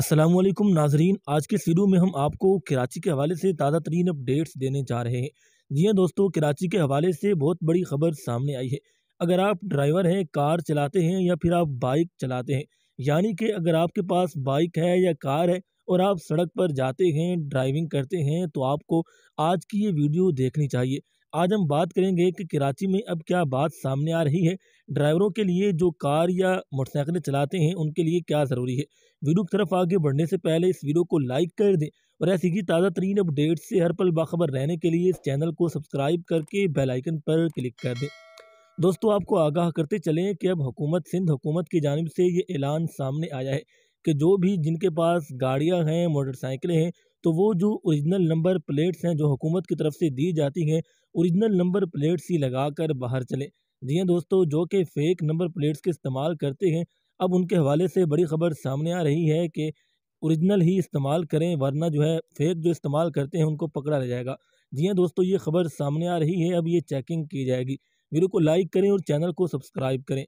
असलम नाजरीन आज के शुरू में हम आपको कराची के हवाले से ताज़ा तरीन अपडेट्स देने जा रहे हैं जी हाँ दोस्तों कराची के हवाले से बहुत बड़ी खबर सामने आई है अगर आप ड्राइवर हैं कार चलाते हैं या फिर आप बाइक चलाते हैं यानी कि अगर आपके पास बाइक है या कार है और आप सड़क पर जाते हैं ड्राइविंग करते हैं तो आपको आज की ये वीडियो देखनी चाहिए आज हम बात करेंगे कि कराची में अब क्या बात सामने आ रही है ड्राइवरों के लिए जो कार या मोटरसाइकिलें चलाते हैं उनके लिए क्या ज़रूरी है वीडियो की तरफ आगे बढ़ने से पहले इस वीडियो को लाइक कर दें और ऐसी ही ताज़ा तरीन अपडेट से हर पल बाखबर रहने के लिए इस चैनल को सब्सक्राइब करके बेलाइकन पर क्लिक कर दें दोस्तों आपको आगाह करते चलें कि अब हुकूमत सिंध हुकूमत की जानब से ये ऐलान सामने आया है कि जो भी जिनके पास गाड़ियाँ हैं मोटरसाइकिलें हैं तो वो जो ओरिजिनल नंबर प्लेट्स हैं जो हुकूमत की तरफ से दी जाती हैं ओरिजिनल नंबर प्लेट्स ही लगा कर बाहर चलें जी हाँ दोस्तों जो कि फ़ेक नंबर प्लेट्स के इस्तेमाल करते हैं अब उनके हवाले से बड़ी खबर सामने आ रही है कि ओरिजिनल ही इस्तेमाल करें वरना जो है फेक जो इस्तेमाल करते हैं उनको पकड़ा ले जाएगा जी हाँ दोस्तों ये खबर सामने आ रही है अब ये चेकिंग की जाएगी वीडियो को लाइक करें और चैनल को सब्सक्राइब करें